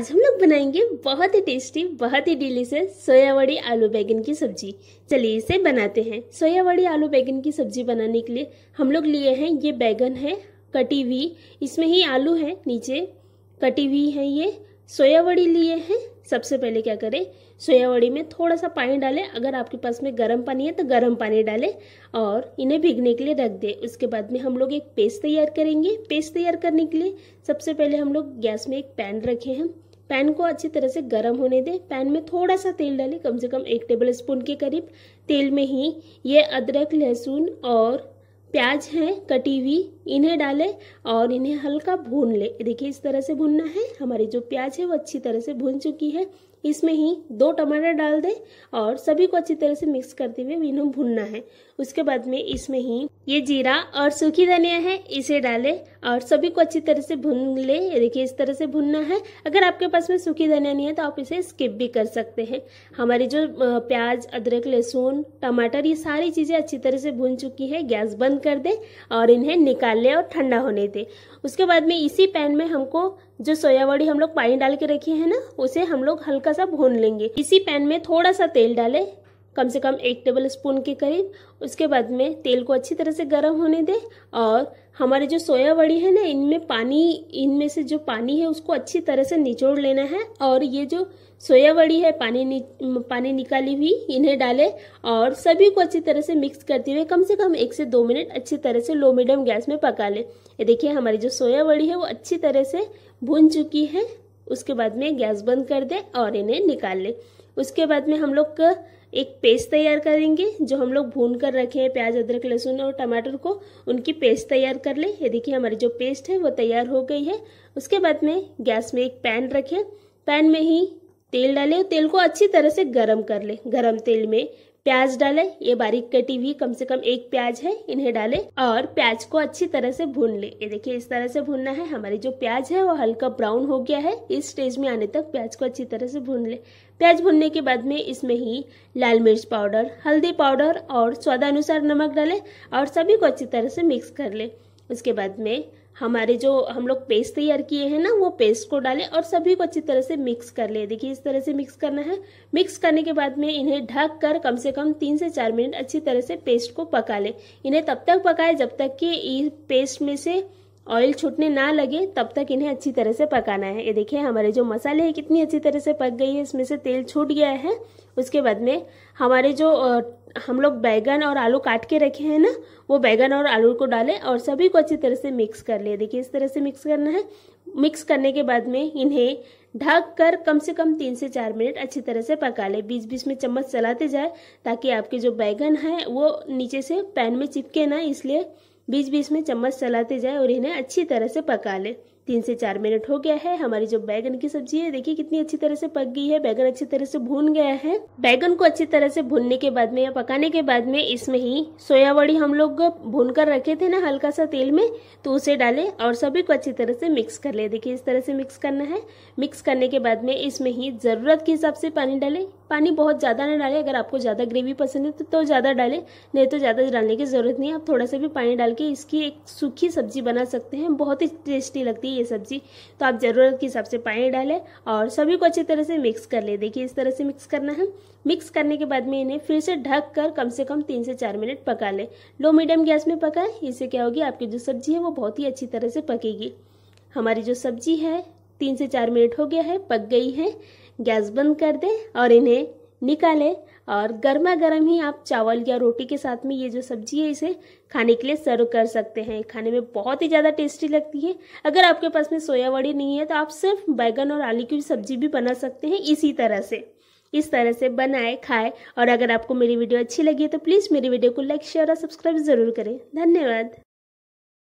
आज हम लोग बनाएंगे बहुत ही टेस्टी बहुत ही डिलीशियस सोया वड़ी आलू बैगन की सब्जी चलिए इसे बनाते हैं सोया वड़ी आलू बैगन की सब्जी बनाने के लिए हम लोग लिए हैं ये बैगन है कटी हुई इसमें ही आलू है नीचे कटी हुई है ये सोया वड़ी लिए हैं सबसे पहले क्या करें सोया वड़ी में थोड़ा सा पानी डालें अगर आपके पास में गर्म पानी है तो गर्म पानी डालें और इन्हें भीगने के लिए रख दें उसके बाद में हम लोग एक पेस्ट तैयार करेंगे पेस्ट तैयार करने के लिए सबसे पहले हम लोग गैस में एक पैन रखे हैं पैन को अच्छी तरह से गर्म होने दें पैन में थोड़ा सा तेल डालें कम से कम एक टेबल स्पून के करीब तेल में ही ये अदरक लहसुन और प्याज है कटी हुई इन्हें डालें और इन्हें हल्का भून ले देखिए इस तरह से भूनना है हमारी जो प्याज है वो अच्छी तरह से भून चुकी है इसमें ही दो टमाटर डाल दें और सभी को अच्छी तरह से मिक्स करते हुए इन्हें भूनना है उसके बाद में इसमें ही ये जीरा और सूखी धनिया है इसे डालें और सभी को अच्छी तरह से भून ले देखिए इस तरह से भूनना है अगर आपके पास में सूखी धनिया नहीं है तो आप इसे स्किप भी कर सकते हैं हमारी जो प्याज अदरक लहसुन टमाटर ये सारी चीज़ें अच्छी तरह से भून चुकी है गैस बंद कर दे और इन्हें निकाल लें और ठंडा होने दें उसके बाद में इसी पैन में हमको जो सोया बड़ी हम लोग पानी डाल के रखी है ना उसे हम लोग हल्का सा भून लेंगे इसी पैन में थोड़ा सा तेल डालें कम से कम एक टेबल स्पून के करीब उसके बाद में तेल को अच्छी तरह से गर्म होने दें और हमारे जो सोया बड़ी है ना इनमें पानी इनमें से जो पानी है उसको अच्छी तरह से निचोड़ लेना है और ये जो सोया बड़ी है पानी नि, पानी निकाली हुई इन्हें डालें और सभी को अच्छी तरह से मिक्स करते हुए कम से कम एक से दो मिनट अच्छी तरह से लो मीडियम गैस में पका लें ये देखिए हमारी जो सोया बड़ी है वो अच्छी तरह से भुन चुकी है उसके बाद में गैस बंद कर दें और इन्हें निकाल लें उसके बाद में हम लोग एक पेस्ट तैयार करेंगे जो हम लोग भून कर रखे हैं प्याज अदरक लहसुन और टमाटर को उनकी पेस्ट तैयार कर लें ये देखिए हमारी जो पेस्ट है वो तैयार हो गई है उसके बाद में गैस में एक पैन रखें पैन में ही तेल डालें तेल को अच्छी तरह से गरम कर लें गरम तेल में प्याज डालें ये बारीक कटी हुई कम से कम एक प्याज है इन्हें डालें और प्याज को अच्छी तरह से भून लें ये देखिए इस तरह से भूनना है हमारी जो प्याज है वो हल्का ब्राउन हो गया है इस स्टेज में आने तक प्याज को अच्छी तरह से भून लें प्याज भूनने के बाद में इसमें ही लाल मिर्च पाउडर हल्दी पाउडर और स्वादानुसार नमक डालें और सभी को अच्छी तरह से मिक्स कर लें उसके बाद में हमारे जो हम लोग पेस्ट तैयार किए हैं ना वो पेस्ट को डालें और सभी को अच्छी तरह से मिक्स कर लें देखिए इस तरह से मिक्स करना है मिक्स करने के बाद में इन्हें ढक कर कम से कम तीन से चार मिनट अच्छी तरह से पेस्ट को पका लें इन्हें तब तक पकाएं जब तक कि इस पेस्ट में से ऑयल छूटने ना लगे तब तक इन्हें अच्छी तरह से पकाना है ये देखिए हमारे जो मसाले हैं कितनी अच्छी तरह से पक गई है इसमें से तेल छूट गया है उसके बाद में हमारे जो हम लोग बैगन और आलू काट के रखे हैं ना वो बैगन और आलू को डालें और सभी को अच्छी तरह से मिक्स कर लिए देखिए इस तरह से मिक्स करना है मिक्स करने के बाद में इन्हें ढक कर कम से कम तीन से चार मिनट अच्छी तरह से पका लें बीच बीच में चम्मच चलाते जाए ताकि आपके जो बैगन है वो नीचे से पैन में चिपके ना इसलिए बीच बीच में चम्मच चलाते जाए और इन्हें अच्छी तरह से पका लें तीन से चार मिनट हो गया है हमारी जो बैगन की सब्जी है देखिए कितनी अच्छी तरह से पक गई है बैगन अच्छी तरह से भून गया है बैगन को अच्छी तरह से भूनने के बाद में या पकाने के बाद में इसमें ही सोया वड़ी हम लोग भून कर रखे थे ना हल्का सा तेल में तो उसे डालें और सभी को अच्छी तरह से मिक्स कर ले देखिए इस तरह से मिक्स करना है मिक्स करने के बाद में इसमें ही ज़रूरत के हिसाब से पानी डालें पानी बहुत ज़्यादा ना डालें अगर आपको ज़्यादा ग्रेवी पसंद है तो ज़्यादा डालें नहीं तो ज़्यादा डालने की ज़रूरत नहीं आप थोड़ा सा भी पानी डाल के इसकी एक सूखी सब्जी बना सकते हैं बहुत ही टेस्टी लगती है है ये सब्जी तो आप ज़रूरत के हिसाब से पानी डालें और सभी को अच्छी तरह से मिक्स कर लें देखिए इस तरह से मिक्स करना है मिक्स करने के बाद में इन्हें फिर से ढक कर कम से कम तीन से चार मिनट पका लें लो मीडियम गैस में पकाएं इससे क्या होगी आपकी जो सब्जी है वो बहुत ही अच्छी तरह से पकेगी हमारी जो सब्जी है तीन से चार मिनट हो गया है पक गई है गैस बंद कर दें और इन्हें निकालें और गर्मा गर्म ही आप चावल या रोटी के साथ में ये जो सब्जी है इसे खाने के लिए सर्व कर सकते हैं खाने में बहुत ही ज़्यादा टेस्टी लगती है अगर आपके पास में सोया वड़ी नहीं है तो आप सिर्फ बैगन और आलू की सब्जी भी बना सकते हैं इसी तरह से इस तरह से बनाए खाए और अगर आपको मेरी वीडियो अच्छी लगी है तो प्लीज़ मेरी वीडियो को लाइक शेयर और सब्सक्राइब ज़रूर करें धन्यवाद